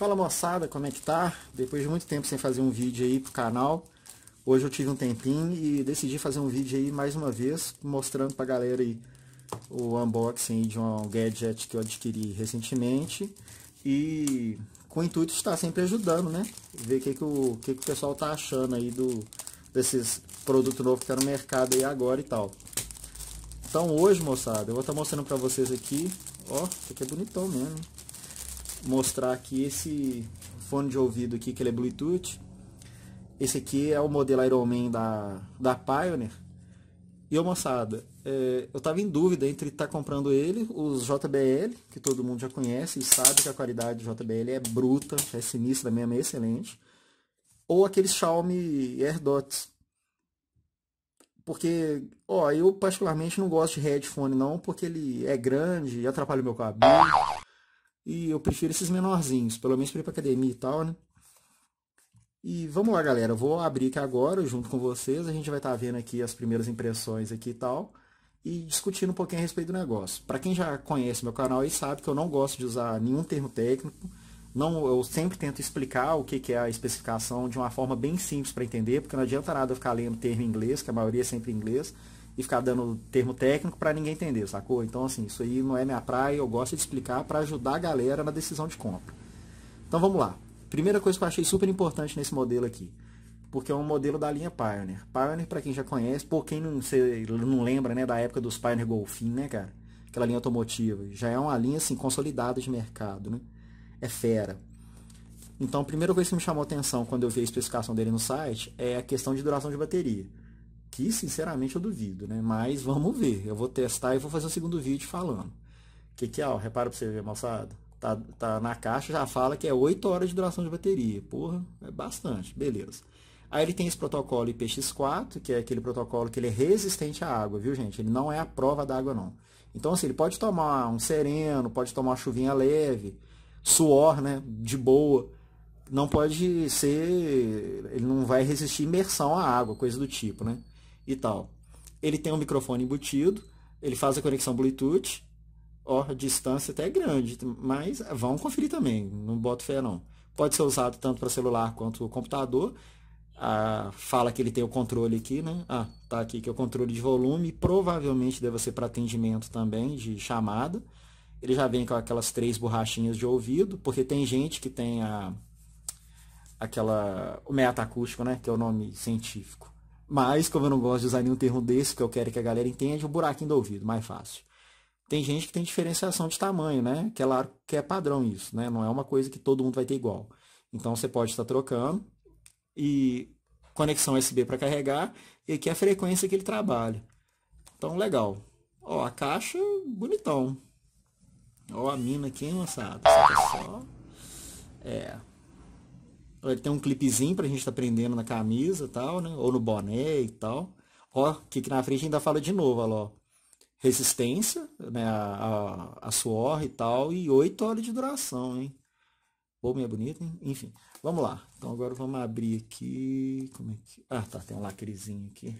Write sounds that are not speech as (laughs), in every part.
Fala moçada, como é que tá? Depois de muito tempo sem fazer um vídeo aí pro canal, hoje eu tive um tempinho e decidi fazer um vídeo aí mais uma vez, mostrando pra galera aí o unboxing de um gadget que eu adquiri recentemente e com o intuito de estar sempre ajudando, né? Ver o que, que, o, que, que o pessoal tá achando aí do, desses produtos novos que tá no mercado aí agora e tal. Então hoje, moçada, eu vou estar tá mostrando pra vocês aqui, ó, isso aqui é bonitão mesmo, mostrar aqui esse fone de ouvido aqui, que ele é Bluetooth. Esse aqui é o modelo Ironman da, da Pioneer. E ô moçada, é, eu tava em dúvida entre estar tá comprando ele, os JBL, que todo mundo já conhece e sabe que a qualidade do JBL é bruta, é sinistra mesmo, é excelente. Ou aqueles Xiaomi AirDots. Porque, ó, eu particularmente não gosto de headphone não, porque ele é grande e atrapalha o meu cabelo. E eu prefiro esses menorzinhos, pelo menos para ir para academia e tal, né? E vamos lá, galera. Eu vou abrir aqui agora junto com vocês. A gente vai estar tá vendo aqui as primeiras impressões aqui e tal. E discutindo um pouquinho a respeito do negócio. Para quem já conhece meu canal e sabe que eu não gosto de usar nenhum termo técnico. Não, eu sempre tento explicar o que, que é a especificação de uma forma bem simples para entender, porque não adianta nada eu ficar lendo termo em inglês, que a maioria é sempre em inglês e ficar dando termo técnico para ninguém entender, sacou? Então, assim, isso aí não é minha praia, eu gosto de explicar para ajudar a galera na decisão de compra. Então, vamos lá. Primeira coisa que eu achei super importante nesse modelo aqui, porque é um modelo da linha Pioneer. Pioneer, para quem já conhece, por quem não, se, não lembra, né, da época dos Pioneer Golfin, né, cara? Aquela linha automotiva. Já é uma linha, assim, consolidada de mercado, né? É fera. Então, a primeira coisa que me chamou atenção quando eu vi a especificação dele no site é a questão de duração de bateria. Que sinceramente eu duvido, né? Mas vamos ver. Eu vou testar e vou fazer o segundo vídeo falando. O que, que é? Ó, repara pra você ver, moçada. Tá, tá na caixa, já fala que é 8 horas de duração de bateria. Porra, é bastante. Beleza. Aí ele tem esse protocolo IPX4, que é aquele protocolo que ele é resistente à água, viu, gente? Ele não é a prova da água, não. Então, assim, ele pode tomar um sereno, pode tomar uma chuvinha leve, suor, né, de boa. Não pode ser... Ele não vai resistir imersão à água, coisa do tipo, né? e tal. Ele tem um microfone embutido, ele faz a conexão Bluetooth. Ó, a distância até é grande, mas vão conferir também, não boto fé não. Pode ser usado tanto para celular quanto computador. Ah, fala que ele tem o controle aqui, né? Ah, tá aqui que é o controle de volume, provavelmente deve ser para atendimento também de chamada. Ele já vem com aquelas três borrachinhas de ouvido, porque tem gente que tem a aquela o meta acústico, né, que é o nome científico. Mas, como eu não gosto de usar nenhum termo desse, que eu quero que a galera entenda, o um buraquinho do ouvido, mais fácil. Tem gente que tem diferenciação de tamanho, né? Que é, claro que é padrão isso, né? Não é uma coisa que todo mundo vai ter igual. Então, você pode estar trocando e conexão USB para carregar e aqui é a frequência que ele trabalha. Então, legal. Ó, a caixa, bonitão. Ó, a mina aqui, moçada. Só. É. é ele tem um clipezinho pra gente estar tá prendendo na camisa e tal, né? Ou no boné e tal. Ó, que aqui na frente ainda fala de novo, ó. Resistência, né? A, a, a suor e tal, e 8 horas de duração, hein? Homem minha bonito, hein? Enfim, vamos lá. Então agora vamos abrir aqui. Como é que. Ah, tá, tem um lacrezinho aqui.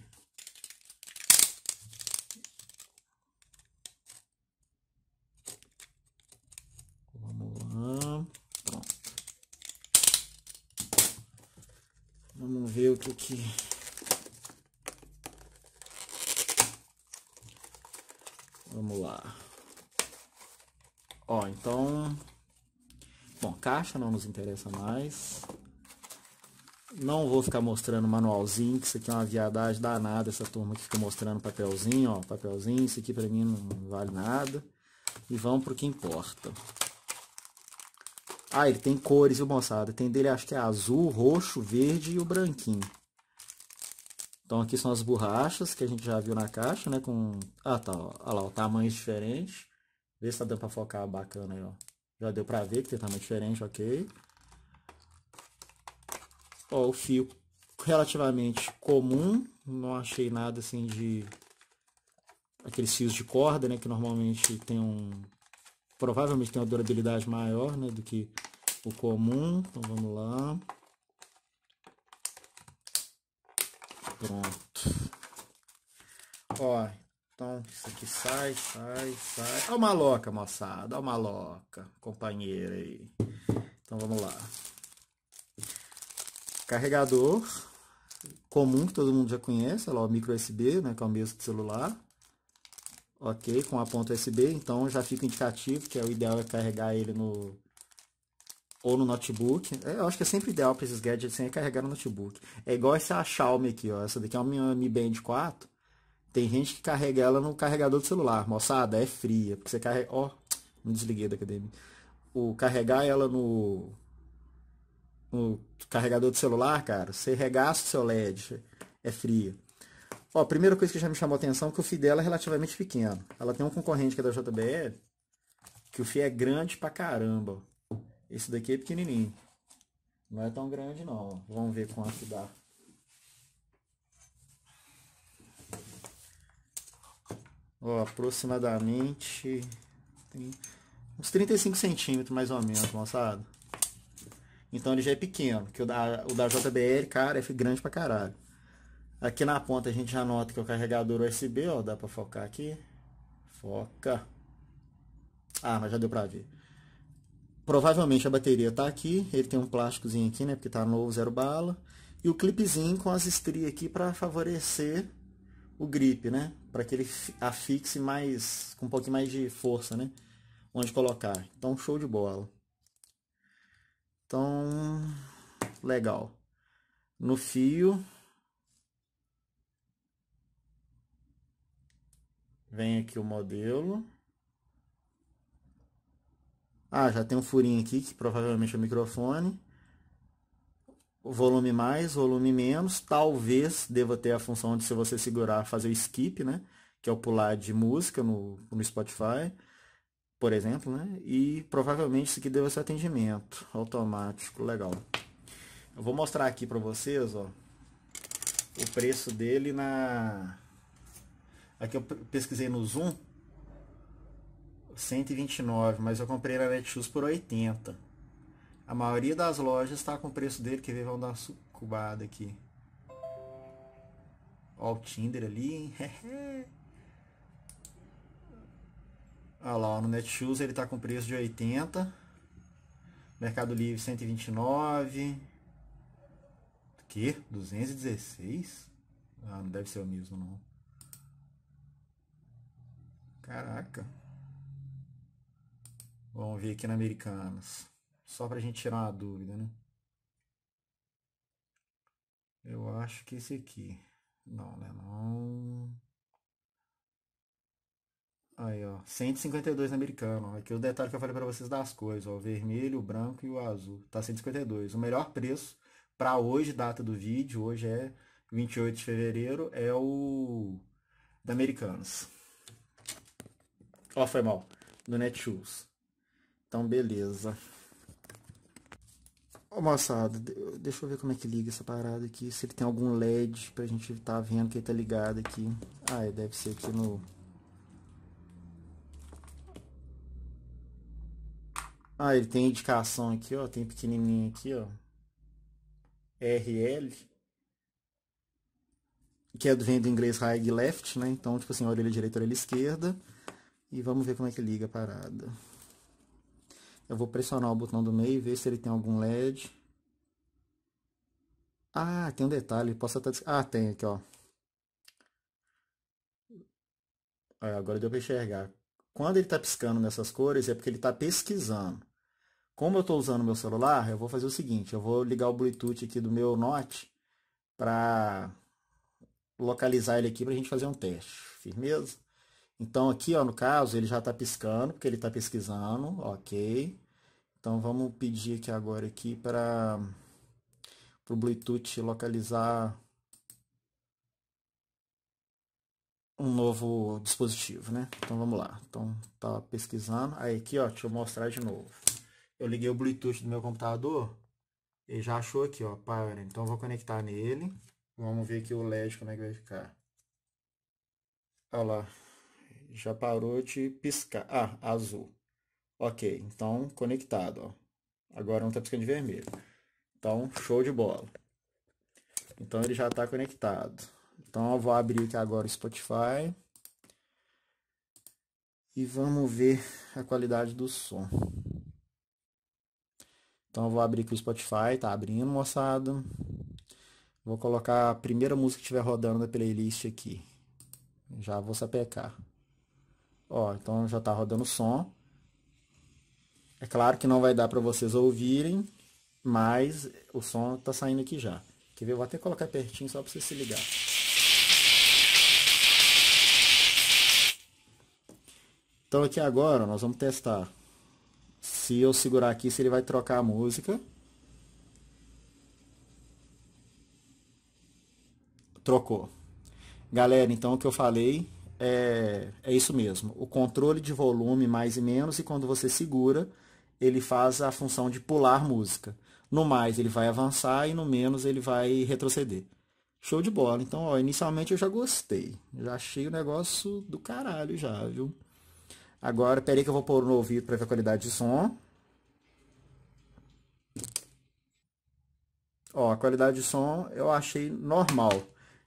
ver o que que... Vamos lá. Ó, então... Bom, caixa não nos interessa mais. Não vou ficar mostrando manualzinho, que isso aqui é uma viadagem danada, essa turma que fica mostrando papelzinho, ó, papelzinho, isso aqui para mim não vale nada. E vamos pro que importa. Ah, ele tem cores, viu, moçada? Tem dele, acho que é azul, roxo, verde e o branquinho. Então, aqui são as borrachas que a gente já viu na caixa, né? Com... Ah, tá. Olha lá, o tamanho diferente. Vê se tá dando pra focar bacana aí, ó. Já deu pra ver que tem tamanho diferente, ok. Ó, o fio relativamente comum. Não achei nada, assim, de... Aqueles fios de corda, né? Que normalmente tem um provavelmente tem uma durabilidade maior né, do que o comum. Então vamos lá. Pronto. Ó, então isso aqui sai, sai, sai. Ó uma loca, moçada. Ó uma loca, companheira aí. Então vamos lá. Carregador comum que todo mundo já conhece, olha é lá o micro USB, né, que é o mesmo do celular ok, com a ponta USB, então já fica indicativo que é o ideal é carregar ele no ou no notebook. É, eu acho que é sempre ideal para esses gadgets sem é carregar no notebook. É igual essa Xiaomi aqui, ó. Essa daqui é uma Mi Band 4. Tem gente que carrega ela no carregador do celular. Moçada, é fria, porque você carrega, ó, oh, desliguei da academia. O carregar ela no carregador do celular, cara, você regaça o seu LED, é fria. Ó, a primeira coisa que já me chamou a atenção é que o FII dela é relativamente pequeno. Ela tem um concorrente que é da JBL, que o FII é grande pra caramba. Esse daqui é pequenininho. Não é tão grande não. Vamos ver quanto dá. Ó, aproximadamente... uns 35 centímetros mais ou menos, moçada. Então ele já é pequeno. Que o da, o da JBL, cara, é grande pra caralho. Aqui na ponta a gente já nota que é o carregador USB, ó, dá para focar aqui. Foca. Ah, mas já deu para ver. Provavelmente a bateria está aqui, ele tem um plásticozinho aqui, né, porque está novo, zero bala. E o clipezinho com as estrias aqui para favorecer o grip, né, para que ele afixe mais, com um pouquinho mais de força, né, onde colocar. Então, show de bola. Então, legal. No fio, Vem aqui o modelo. Ah, já tem um furinho aqui, que provavelmente é o microfone. Volume mais, volume menos. Talvez deva ter a função de, se você segurar, fazer o skip, né? Que é o pular de música no, no Spotify, por exemplo, né? E provavelmente isso aqui deva ser atendimento automático. Legal. Eu vou mostrar aqui para vocês, ó. O preço dele na Aqui é eu pesquisei no Zoom. 129, mas eu comprei na Netshoes por 80. A maioria das lojas está com o preço dele, que vão dar uma sucubada aqui. Ó o Tinder ali, (laughs) Olha lá, no Netshoes ele tá com preço de 80. Mercado Livre 129. Que? 216? Ah, não deve ser o mesmo não. Caraca. Vamos ver aqui na Americanas. Só para a gente tirar uma dúvida, né? Eu acho que esse aqui. Não, né? Não. Aí, ó. 152 americano. Aqui é o detalhe que eu falei para vocês das cores, ó. O vermelho, o branco e o azul. Tá 152. O melhor preço para hoje, data do vídeo, hoje é 28 de fevereiro, é o da Americanas. Ó, oh, foi mal. Do Netshoes. Então, beleza. Ô, oh, moçada, deixa eu ver como é que liga essa parada aqui. Se ele tem algum LED pra gente tá vendo que ele tá ligado aqui. Ah, é, deve ser aqui no... Ah, ele tem indicação aqui, ó. Tem pequenininho aqui, ó. RL. Que é do vem inglês high left, né? Então, tipo assim, orelha direita, orelha esquerda. E vamos ver como é que liga a parada. Eu vou pressionar o botão do meio e ver se ele tem algum LED. Ah, tem um detalhe. Posso até... Ah, tem aqui, ó. É, agora deu para enxergar. Quando ele está piscando nessas cores, é porque ele está pesquisando. Como eu estou usando meu celular, eu vou fazer o seguinte. Eu vou ligar o Bluetooth aqui do meu Note para localizar ele aqui para a gente fazer um teste. Firmeza? Então aqui, ó, no caso, ele já está piscando, porque ele está pesquisando, ok. Então vamos pedir aqui agora aqui para o Bluetooth localizar um novo dispositivo, né? Então vamos lá. Então tá pesquisando. Aí aqui, ó, deixa eu mostrar de novo. Eu liguei o Bluetooth do meu computador e já achou aqui, ó, para. Então vou conectar nele. Vamos ver aqui o LED como é que vai ficar. Olha lá já parou de piscar. Ah, azul. Ok, então conectado. Ó. Agora não está piscando de vermelho. Então, show de bola. Então ele já está conectado. Então eu vou abrir aqui agora o Spotify. E vamos ver a qualidade do som. Então eu vou abrir aqui o Spotify, tá abrindo, moçada. Vou colocar a primeira música que estiver rodando na playlist aqui. Já vou sapecar. Ó, então já tá rodando o som. É claro que não vai dar para vocês ouvirem, mas o som tá saindo aqui já. Quer ver? Eu vou até colocar pertinho só para vocês se ligar. Então aqui agora nós vamos testar se eu segurar aqui, se ele vai trocar a música. Trocou. Galera, então o que eu falei é, é isso mesmo. O controle de volume mais e menos, e quando você segura, ele faz a função de pular música. No mais ele vai avançar e no menos ele vai retroceder. Show de bola. Então, ó, inicialmente eu já gostei. Já achei o negócio do caralho já, viu? Agora, peraí que eu vou pôr no ouvido para ver a qualidade de som. Ó, a qualidade de som eu achei normal.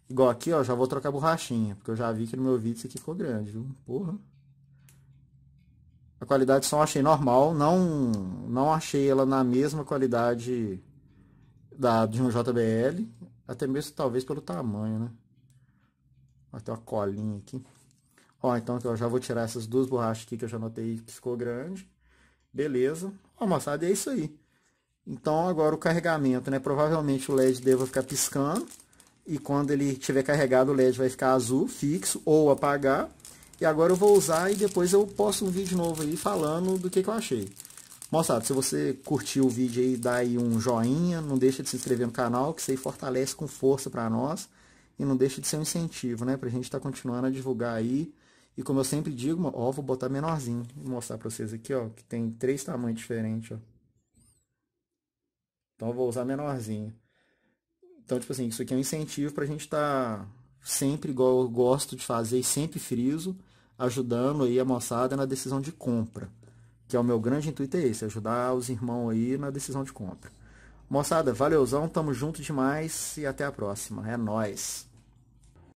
Igual aqui, ó, já vou trocar a borrachinha, porque eu já vi que no meu vídeo isso aqui ficou grande, viu? Porra. A qualidade de som achei normal, não, não achei ela na mesma qualidade da, de um JBL, até mesmo talvez pelo tamanho, né? até uma colinha aqui. Ó, então eu já vou tirar essas duas borrachas aqui que eu já notei que ficou grande. Beleza. Ó, moçada, é isso aí. Então agora o carregamento, né? Provavelmente o LED deva ficar piscando e quando ele estiver carregado o LED vai ficar azul fixo ou apagar. E agora eu vou usar e depois eu posto um vídeo novo aí falando do que, que eu achei. Moçada, se você curtiu o vídeo aí, dá aí um joinha, não deixa de se inscrever no canal, que isso aí fortalece com força para nós e não deixa de ser um incentivo, né, pra gente estar tá continuando a divulgar aí. E como eu sempre digo, ó, vou botar menorzinho, vou mostrar para vocês aqui, ó, que tem três tamanhos diferentes, ó. Então eu vou usar menorzinho. Então, tipo assim, isso aqui é um incentivo para a gente estar tá sempre, igual eu gosto de fazer e sempre friso, ajudando aí a moçada na decisão de compra. Que é o meu grande intuito é esse, é ajudar os irmãos aí na decisão de compra. Moçada, valeuzão, tamo junto demais e até a próxima. É nós.